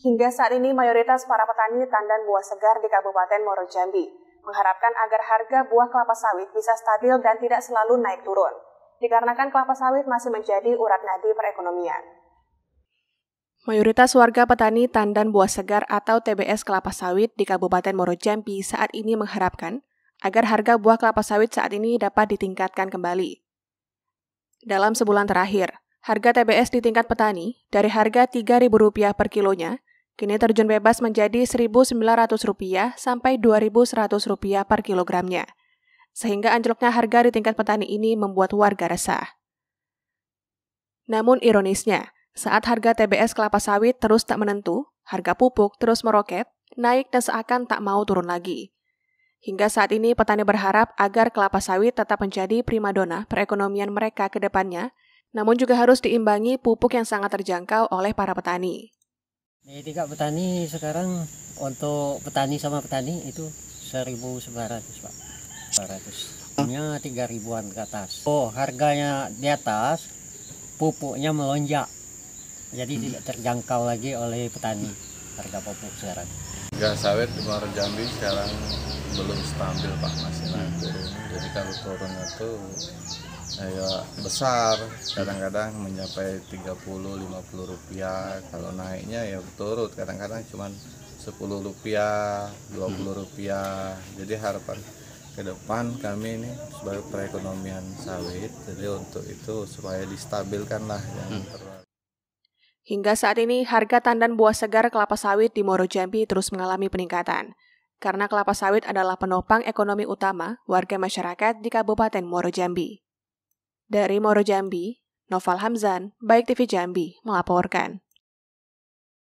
Hingga saat ini mayoritas para petani tandan buah segar di Kabupaten Moro Jambi mengharapkan agar harga buah kelapa sawit bisa stabil dan tidak selalu naik turun. Dikarenakan kelapa sawit masih menjadi urat nadi perekonomian. Mayoritas warga petani tandan buah segar atau TBS kelapa sawit di Kabupaten Moro Jambi saat ini mengharapkan agar harga buah kelapa sawit saat ini dapat ditingkatkan kembali. Dalam sebulan terakhir, harga TBS di tingkat petani dari harga Rp3.000 per kilonya Kini terjun bebas menjadi Rp1.900 sampai Rp2.100 per kilogramnya. Sehingga anjloknya harga di tingkat petani ini membuat warga resah. Namun ironisnya, saat harga TBS kelapa sawit terus tak menentu, harga pupuk terus meroket, naik dan seakan tak mau turun lagi. Hingga saat ini petani berharap agar kelapa sawit tetap menjadi primadona perekonomian mereka ke depannya, namun juga harus diimbangi pupuk yang sangat terjangkau oleh para petani di tingkat petani sekarang untuk petani sama petani itu seribu 1.900 pak 400 punya tiga ribuan ke atas oh harganya di atas pupuknya melonjak jadi hmm. tidak terjangkau lagi oleh petani harga pupuk sekarang gas sawit di luar Jambi sekarang belum stabil pak masih hmm. naik turun jadi kalau turun itu ya besar kadang-kadang mencapai 30-50 rupiah kalau naiknya ya turut kadang-kadang cuman 10 rupiah 20 hmm. rupiah jadi harapan ke depan kami ini sebagai perekonomian sawit jadi untuk itu supaya distabilkan lah yang hmm. Hingga saat ini, harga tandan buah segar kelapa sawit di Moro Jambi terus mengalami peningkatan. Karena kelapa sawit adalah penopang ekonomi utama warga masyarakat di Kabupaten Moro Jambi. Dari Moro Jambi, Noval Hamzan, Baik TV Jambi, melaporkan.